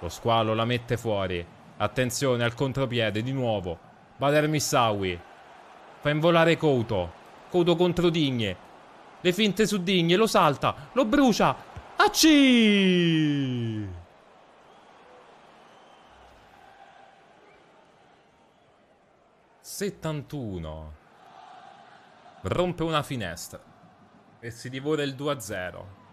Lo squalo la mette fuori. Attenzione al contropiede di nuovo. Bader Missawi. Fa involare Couto. Couto contro Digne. Le finte su Digne. Lo salta. Lo brucia. Acci! Settantuno. Rompe una finestra. E si divora il 2-0.